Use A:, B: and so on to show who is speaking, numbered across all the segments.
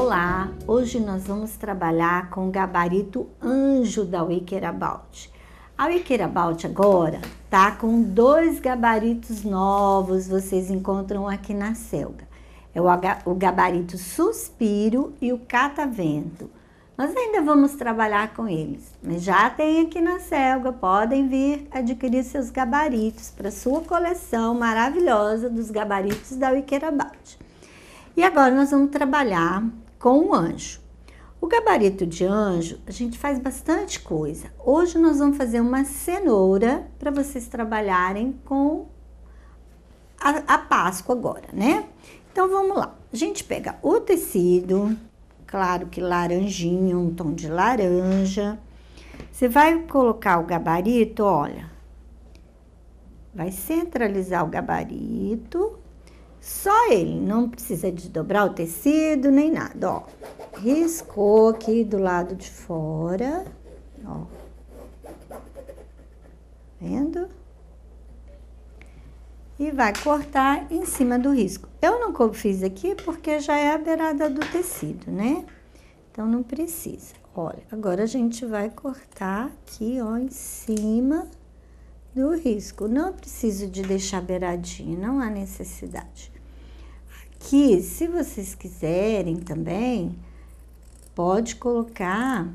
A: Olá, hoje nós vamos trabalhar com o gabarito anjo da Wikerabout. A Wikerabout agora tá com dois gabaritos novos, vocês encontram aqui na Selga. É o gabarito suspiro e o catavento. Nós ainda vamos trabalhar com eles, mas já tem aqui na Selga, podem vir adquirir seus gabaritos para sua coleção maravilhosa dos gabaritos da Wikerabout. E agora nós vamos trabalhar com o anjo. O gabarito de anjo, a gente faz bastante coisa. Hoje nós vamos fazer uma cenoura para vocês trabalharem com a, a, Páscoa agora, né? Então vamos lá. A gente pega o tecido, claro que laranjinho, um tom de laranja. Você vai colocar o gabarito, olha. Vai centralizar o gabarito só ele, não precisa desdobrar o tecido nem nada, ó. Riscou aqui do lado de fora, ó. Vendo? E vai cortar em cima do risco. Eu não fiz aqui porque já é a beirada do tecido, né? Então, não precisa. Olha, agora a gente vai cortar aqui, ó, em cima do risco. Não preciso de deixar beiradinho, não há necessidade. Aqui, se vocês quiserem também, pode colocar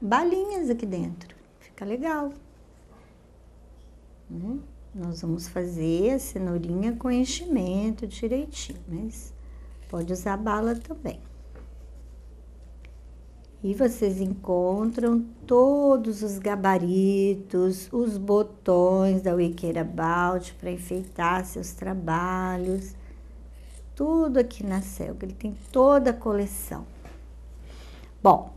A: balinhas aqui dentro. Fica legal. Hum? Nós vamos fazer a cenourinha com enchimento direitinho, mas pode usar bala também. E vocês encontram todos os gabaritos, os botões da wikera Balt para enfeitar seus trabalhos. Tudo aqui na Selga, ele tem toda a coleção. Bom,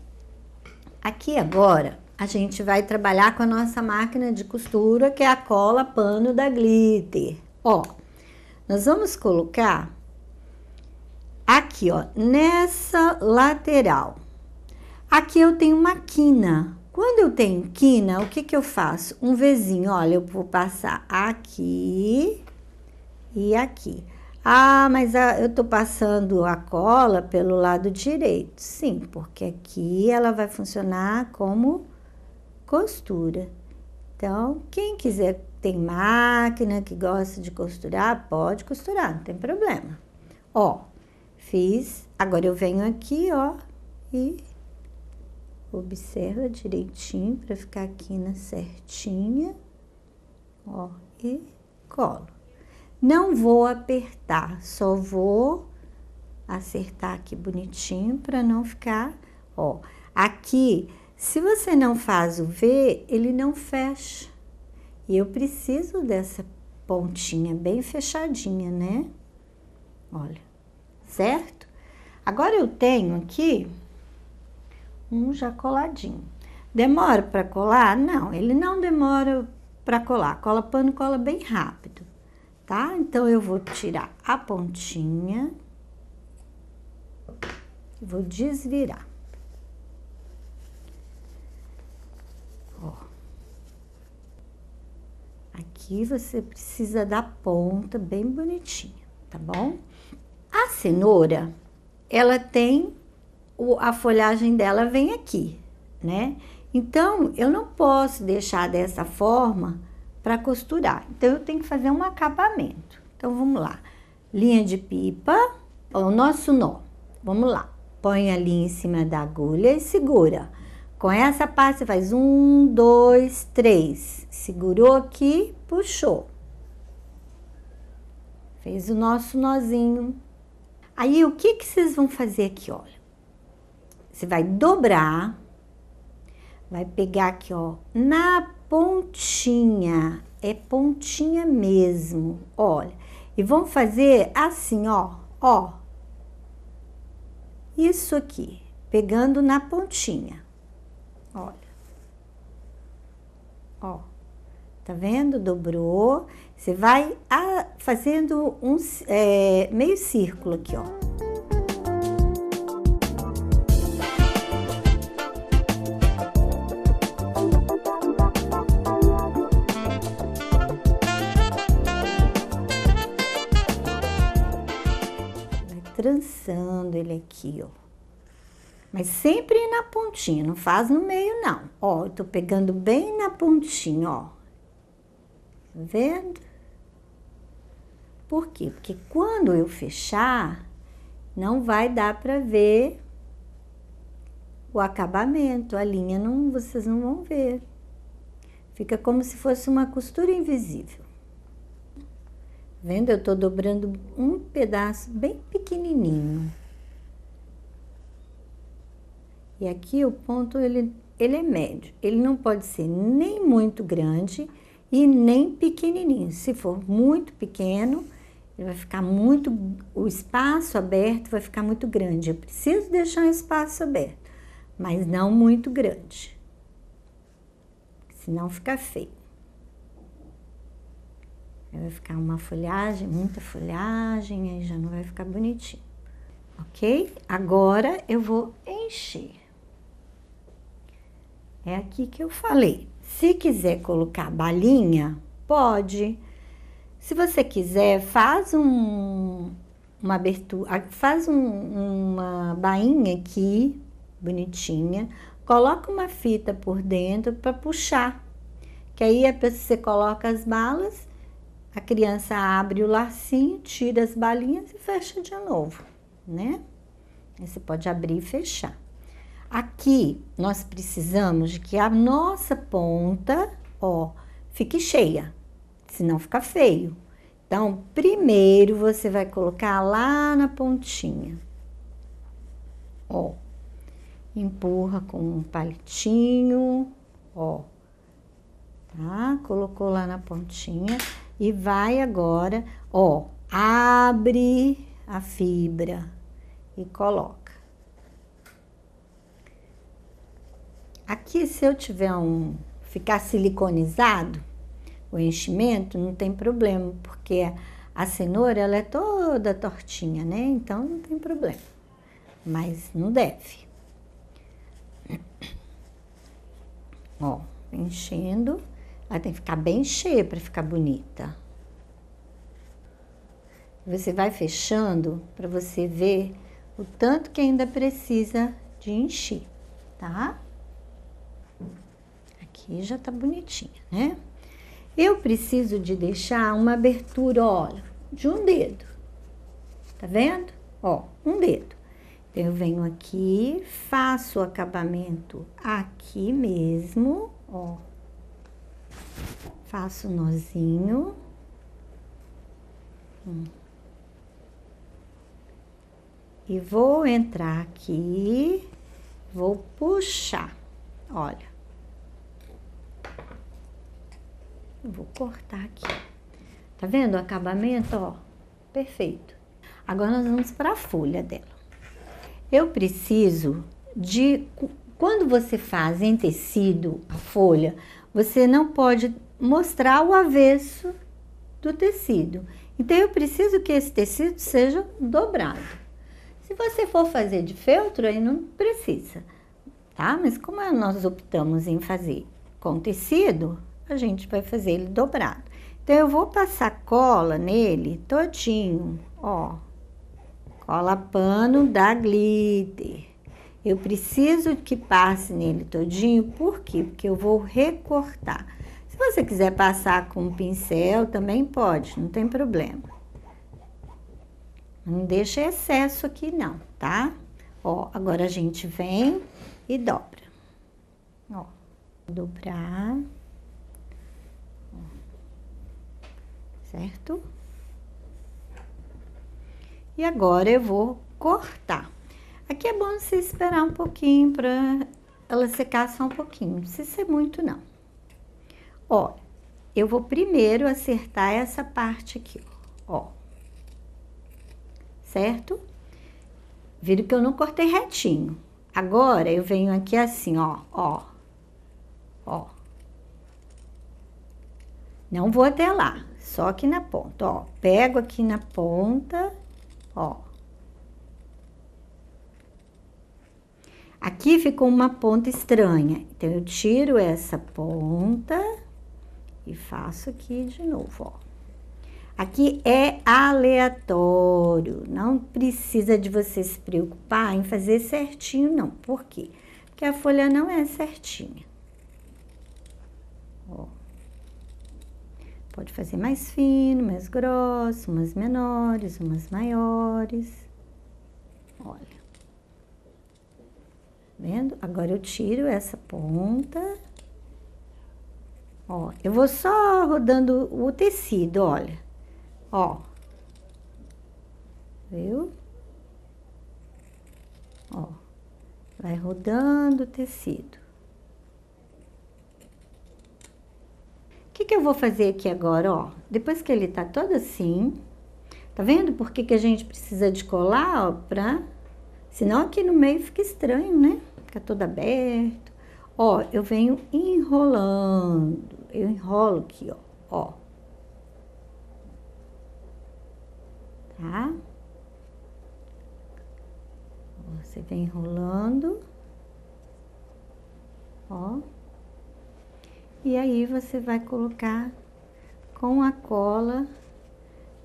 A: aqui agora a gente vai trabalhar com a nossa máquina de costura, que é a cola pano da Glitter. Ó, nós vamos colocar aqui, ó, nessa lateral Aqui eu tenho uma quina. Quando eu tenho quina, o que, que eu faço? Um vizinho, olha, eu vou passar aqui e aqui. Ah, mas a, eu estou passando a cola pelo lado direito. Sim, porque aqui ela vai funcionar como costura. Então, quem quiser, tem máquina que gosta de costurar, pode costurar, não tem problema. Ó, fiz, agora eu venho aqui, ó, e Observa direitinho para ficar aqui na certinha. Ó, e colo. Não vou apertar, só vou acertar aqui bonitinho para não ficar, ó. Aqui, se você não faz o V, ele não fecha. E eu preciso dessa pontinha bem fechadinha, né? Olha, certo? Agora eu tenho aqui um já coladinho. Demora para colar? Não, ele não demora para colar. Cola pano, cola bem rápido, tá? Então eu vou tirar a pontinha, vou desvirar. Ó. Aqui você precisa da ponta bem bonitinha, tá bom? A cenoura, ela tem o, a folhagem dela vem aqui, né? Então, eu não posso deixar dessa forma para costurar. Então, eu tenho que fazer um acabamento. Então, vamos lá. Linha de pipa, o nosso nó. Vamos lá. Põe a linha em cima da agulha e segura. Com essa parte, faz um, dois, três. Segurou aqui, puxou. Fez o nosso nozinho. Aí, o que, que vocês vão fazer aqui, olha? Você vai dobrar, vai pegar aqui, ó, na pontinha, é pontinha mesmo, olha. E vamos fazer assim, ó, ó. Isso aqui, pegando na pontinha, olha. Ó, tá vendo? Dobrou. Você vai a, ah, fazendo um é, meio círculo aqui, ó. trançando ele aqui, ó. Mas sempre na pontinha, não faz no meio não. Ó, eu tô pegando bem na pontinha, ó. Tá vendo? Por quê? Porque quando eu fechar, não vai dar para ver o acabamento, a linha não, vocês não vão ver. Fica como se fosse uma costura invisível. Vendo? Eu estou dobrando um pedaço bem pequenininho. E aqui o ponto, ele, ele é médio. Ele não pode ser nem muito grande e nem pequenininho. Se for muito pequeno, ele vai ficar muito... O espaço aberto vai ficar muito grande. Eu preciso deixar um espaço aberto, mas não muito grande. Senão fica feio vai ficar uma folhagem, muita folhagem, aí já não vai ficar bonitinho. Ok? Agora eu vou encher. É aqui que eu falei. Se quiser colocar balinha, pode. Se você quiser, faz um, uma abertura, ah, faz um, uma bainha aqui, bonitinha. Coloca uma fita por dentro para puxar. Que aí é você coloca as balas a criança abre o lacinho, tira as balinhas e fecha de novo, né? você pode abrir e fechar. Aqui nós precisamos de que a nossa ponta, ó, fique cheia, senão fica feio. Então, primeiro você vai colocar lá na pontinha, ó, empurra com um palitinho, ó, tá? Colocou lá na pontinha e vai agora, ó, abre a fibra e coloca. Aqui, se eu tiver um, ficar siliconizado, o enchimento, não tem problema, porque a cenoura, ela é toda tortinha, né? Então, não tem problema. Mas não deve. Ó, enchendo. Ela tem que ficar bem cheia para ficar bonita. Você vai fechando para você ver o tanto que ainda precisa de encher, tá? Aqui já tá bonitinha, né? Eu preciso de deixar uma abertura, olha, de um dedo. Tá vendo? Ó, um dedo. Então, eu venho aqui, faço o acabamento aqui mesmo, ó faço um nozinho. Hum. E vou entrar aqui, vou puxar, olha. vou cortar aqui. Tá vendo o acabamento, ó? Perfeito. Agora nós vamos para a folha dela. Eu preciso de quando você faz em tecido a folha, você não pode mostrar o avesso do tecido. Então, eu preciso que esse tecido seja dobrado. Se você for fazer de feltro, aí não precisa, tá? Mas como é, nós optamos em fazer com tecido, a gente vai fazer ele dobrado. Então, eu vou passar cola nele todinho, ó. Cola pano da glitter. Eu preciso que passe nele todinho, por quê? Porque eu vou recortar. Se você quiser passar com um pincel, também pode, não tem problema. Não deixa excesso aqui não, tá? Ó, agora a gente vem e dobra. Ó, dobrar. Certo? E agora eu vou cortar. Aqui é bom você esperar um pouquinho para ela secar só um pouquinho, não precisa ser muito não. Ó, eu vou primeiro acertar essa parte aqui, ó. Certo? Viram que eu não cortei retinho. Agora, eu venho aqui assim, ó, ó, ó. Não vou até lá, só aqui na ponta, ó. Pego aqui na ponta, ó. Aqui ficou uma ponta estranha. Então, eu tiro essa ponta e faço aqui de novo, ó. Aqui é aleatório, não precisa de você se preocupar em fazer certinho, não. Por quê? Porque a folha não é certinha. Ó. Pode fazer mais fino, mais grosso, umas menores, umas maiores. Olha vendo? Agora eu tiro essa ponta. Ó, eu vou só rodando o tecido, olha. Ó. Viu? Ó. Vai rodando o tecido. O que que eu vou fazer aqui agora, ó? Depois que ele tá todo assim, tá vendo por que que a gente precisa de colar, ó, pra Senão aqui no meio fica estranho, né? Fica todo aberto. Ó, eu venho enrolando. Eu enrolo aqui, ó. Ó. Tá? Você vem enrolando. Ó. E aí você vai colocar com a cola,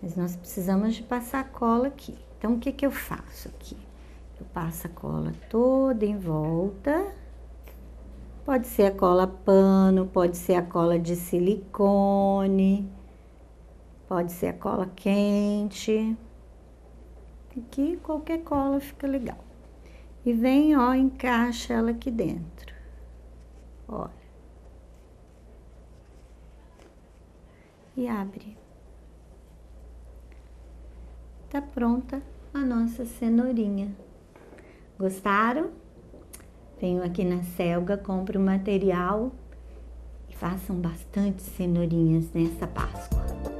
A: mas nós precisamos de passar a cola aqui. Então, o que que eu faço aqui? Eu passa a cola toda em volta. Pode ser a cola pano, pode ser a cola de silicone, pode ser a cola quente. Aqui qualquer cola fica legal. E vem, ó, encaixa ela aqui dentro. Olha. E abre. Tá pronta a nossa cenourinha. Gostaram? Venham aqui na Selga, compre o material e façam bastante cenourinhas nessa Páscoa.